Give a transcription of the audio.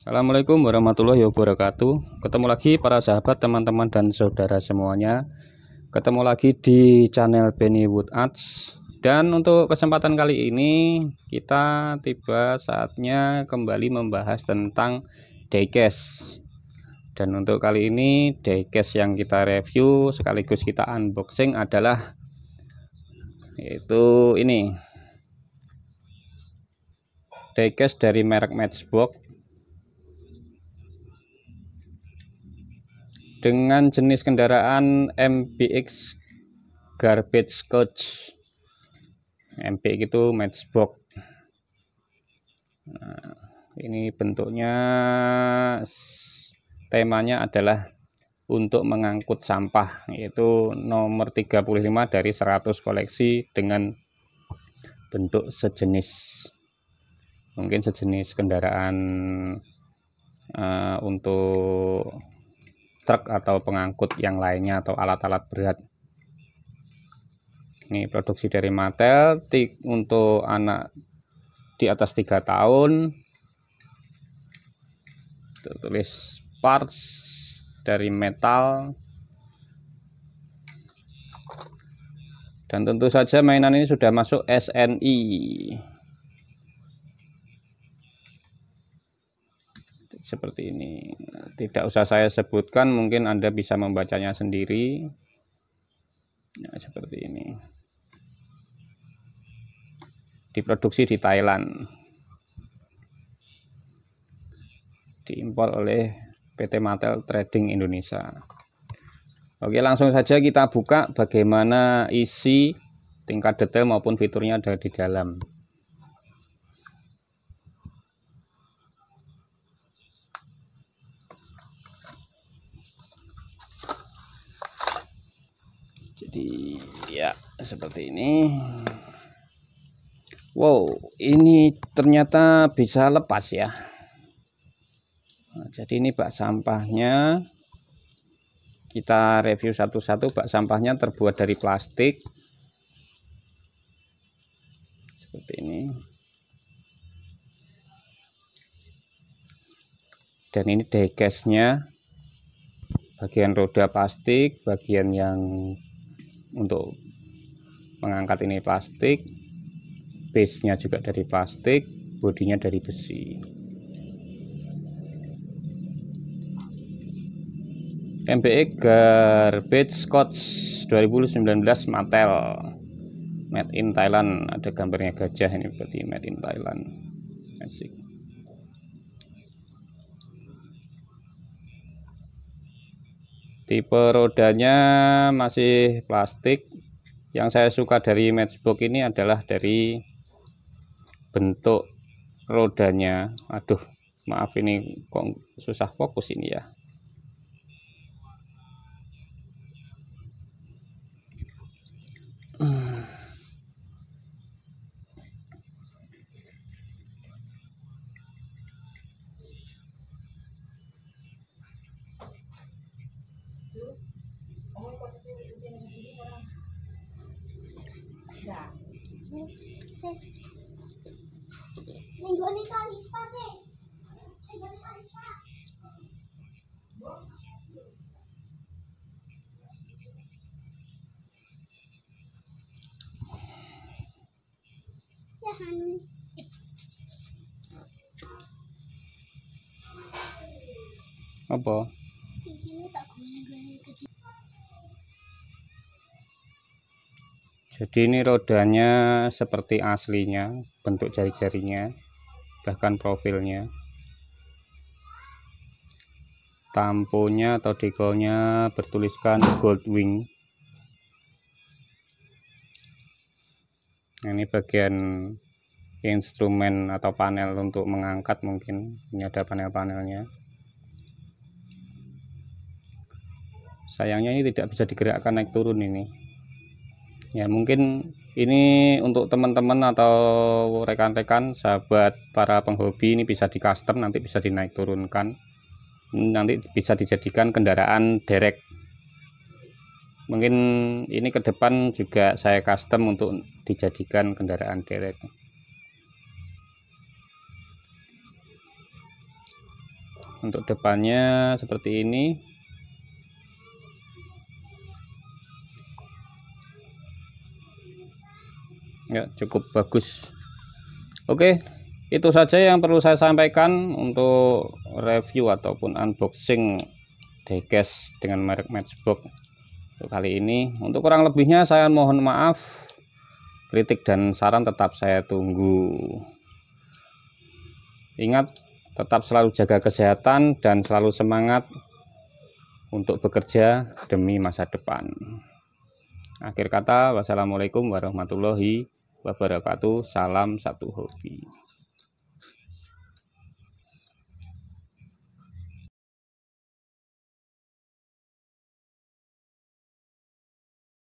Assalamualaikum warahmatullahi wabarakatuh Ketemu lagi para sahabat, teman-teman, dan saudara semuanya Ketemu lagi di channel Benny Wood Arts Dan untuk kesempatan kali ini Kita tiba saatnya kembali membahas tentang diecast Dan untuk kali ini diecast yang kita review Sekaligus kita unboxing adalah Yaitu ini diecast dari merek Matchbox dengan jenis kendaraan MPX garbage coach MPX itu matchbox nah, ini bentuknya temanya adalah untuk mengangkut sampah yaitu nomor 35 dari 100 koleksi dengan bentuk sejenis mungkin sejenis kendaraan uh, untuk truk atau pengangkut yang lainnya atau alat-alat berat ini produksi dari Mattel untuk anak di atas 3 tahun tertulis parts dari metal dan tentu saja mainan ini sudah masuk SNI seperti ini tidak usah saya sebutkan mungkin Anda bisa membacanya sendiri Nah, seperti ini diproduksi di Thailand diimpor oleh PT Matel Trading Indonesia Oke langsung saja kita buka bagaimana isi tingkat detail maupun fiturnya ada di dalam jadi ya seperti ini Wow ini ternyata bisa lepas ya nah, jadi ini bak sampahnya kita review satu-satu bak sampahnya terbuat dari plastik seperti ini dan ini dekesnya, bagian roda plastik bagian yang untuk mengangkat ini plastik base-nya juga dari plastik bodinya dari besi MBE Garbage Scotch 2019 Mattel Made in Thailand ada gambarnya gajah ini berarti Made in Thailand asik tipe rodanya masih plastik yang saya suka dari matchbox ini adalah dari bentuk rodanya aduh maaf ini kok susah fokus ini ya Minggu ini kali Apa? jadi ini rodanya seperti aslinya bentuk jari-jarinya bahkan profilnya tamponya atau dekolnya bertuliskan Gold Wing. Nah, ini bagian instrumen atau panel untuk mengangkat mungkin ini ada panel-panelnya sayangnya ini tidak bisa digerakkan naik turun ini ya mungkin ini untuk teman-teman atau rekan-rekan sahabat para penghobi ini bisa di custom nanti bisa dinaik turunkan nanti bisa dijadikan kendaraan derek mungkin ini ke depan juga saya custom untuk dijadikan kendaraan derek untuk depannya seperti ini ya cukup bagus oke itu saja yang perlu saya sampaikan untuk review ataupun unboxing diecast dengan merek Matchbox untuk kali ini untuk kurang lebihnya saya mohon maaf kritik dan saran tetap saya tunggu ingat tetap selalu jaga kesehatan dan selalu semangat untuk bekerja demi masa depan akhir kata wassalamualaikum warahmatullahi wabarakatuh. Salam satu hobi.